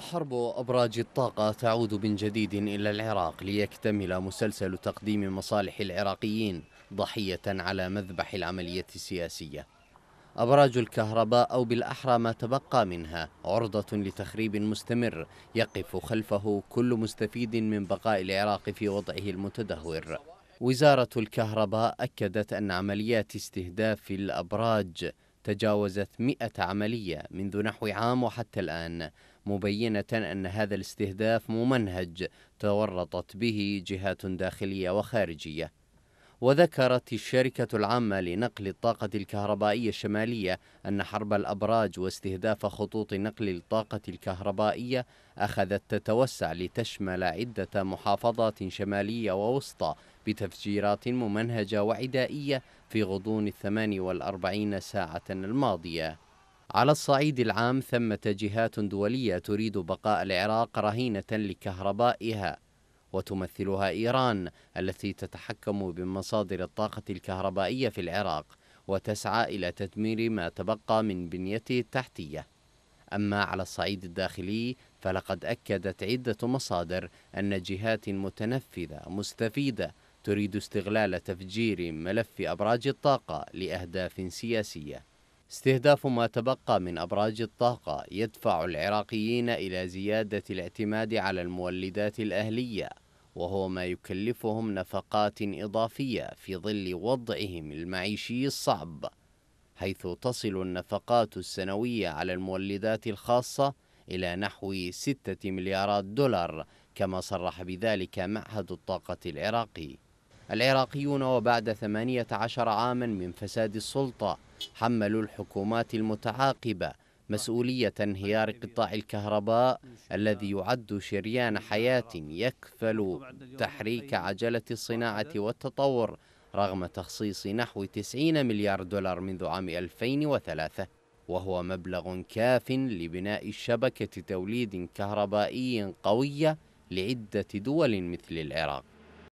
حرب أبراج الطاقة تعود من جديد إلى العراق ليكتمل مسلسل تقديم مصالح العراقيين ضحية على مذبح العملية السياسية أبراج الكهرباء أو بالأحرى ما تبقى منها عرضة لتخريب مستمر يقف خلفه كل مستفيد من بقاء العراق في وضعه المتدهور وزارة الكهرباء أكدت أن عمليات استهداف الأبراج تجاوزت 100 عملية منذ نحو عام وحتى الآن مبينة أن هذا الاستهداف ممنهج تورطت به جهات داخلية وخارجية وذكرت الشركة العامة لنقل الطاقة الكهربائية الشمالية أن حرب الأبراج واستهداف خطوط نقل الطاقة الكهربائية أخذت تتوسع لتشمل عدة محافظات شمالية ووسطى بتفجيرات ممنهجة وعدائية في غضون الثمان والأربعين ساعة الماضية على الصعيد العام ثمة جهات دولية تريد بقاء العراق رهينة لكهربائها وتمثلها إيران التي تتحكم بمصادر الطاقة الكهربائية في العراق وتسعى إلى تدمير ما تبقى من بنيته التحتية أما على الصعيد الداخلي فلقد أكدت عدة مصادر أن جهات متنفذة مستفيدة تريد استغلال تفجير ملف أبراج الطاقة لأهداف سياسية استهداف ما تبقى من أبراج الطاقة يدفع العراقيين إلى زيادة الاعتماد على المولدات الأهلية وهو ما يكلفهم نفقات إضافية في ظل وضعهم المعيشي الصعب حيث تصل النفقات السنوية على المولدات الخاصة إلى نحو 6 مليارات دولار كما صرح بذلك معهد الطاقة العراقي العراقيون وبعد 18 عاما من فساد السلطة حملوا الحكومات المتعاقبة مسؤولية انهيار قطاع الكهرباء الذي يعد شريان حياة يكفل تحريك عجلة الصناعة والتطور رغم تخصيص نحو 90 مليار دولار منذ عام 2003 وهو مبلغ كاف لبناء شبكة توليد كهربائي قوية لعدة دول مثل العراق